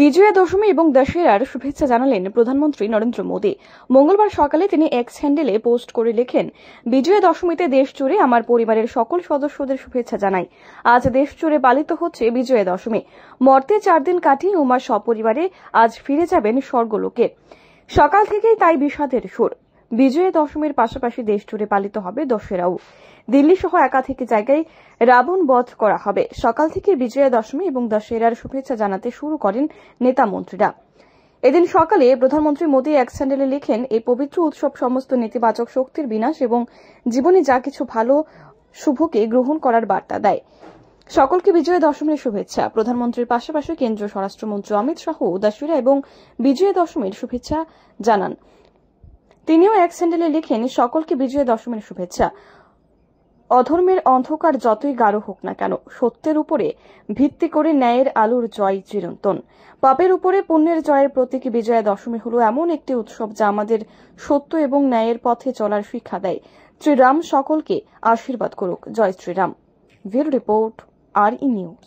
বিজয়া দশমী এবং দশেরার শুভেচ্ছা জানালেন প্রধানমন্ত্রী নরেন্দ্র মোদী মঙ্গলবার সকালে তিনি এক্স হ্যান্ডেলে পোস্ট করে লেখেন বিজয়া দশমীতে দেশ জুড়ে আমার পরিবারের সকল সদস্যদের শুভেচ্ছা জানাই আজ দেশ জুড়ে পালিত হচ্ছে বিজয়া দশমী মর্তে চার দিন কাটিয়ে উমা সপরিবারে আজ ফিরে যাবেন স্বর্গলোকে সকাল থেকেই তাই বিষাদের সুর বিজয়া দশমীর পাশাপাশি দেশজুড়ে পালিত হবে দশেরাও দিল্লি সহ একাধিক জায়গায় রাবণ বধ করা হবে সকাল থেকে বিজয়া দশমী এবং দশেরার শুভেচ্ছা জানাতে শুরু করেন নেতা মন্ত্রীরা এদিন সকালে প্রধানমন্ত্রী মোদী এক স্যান্ডেলে লিখেন এই পবিত্র উৎসব সমস্ত নেতিবাচক শক্তির বিনাশ এবং জীবনে যা কিছু ভালো শুভকে গ্রহণ করার বার্তা দেয় সকলকে বিজয়া দশমীর শুভেচ্ছা প্রধানমন্ত্রীর পাশাপাশি কেন্দ্রীয় স্বরাষ্ট্রমন্ত্রী অমিত শাহ দশেরা এবং বিজয়া দশমীর শুভেচ্ছা জানান তিনিও এক স্যান্ডেলে লিখেন সকলকে বিজয়া দশমীর শুভেচ্ছা অধর্মের অন্ধকার যতই গাঢ় হোক না কেন সত্যের উপরে ভিত্তি করে ন্যায়ের আলোর জয় চিরন্তন পাপের উপরে পুণ্যের জয়ের প্রতীক বিজয়া দশমী হল এমন একটি উৎসব যা আমাদের সত্য এবং ন্যায়ের পথে চলার শিক্ষা দেয় শ্রীরাম সকলকে আশীর্বাদ করুক জয় শ্রীরাম ভিউর রিপোর্ট আর ই নিউজ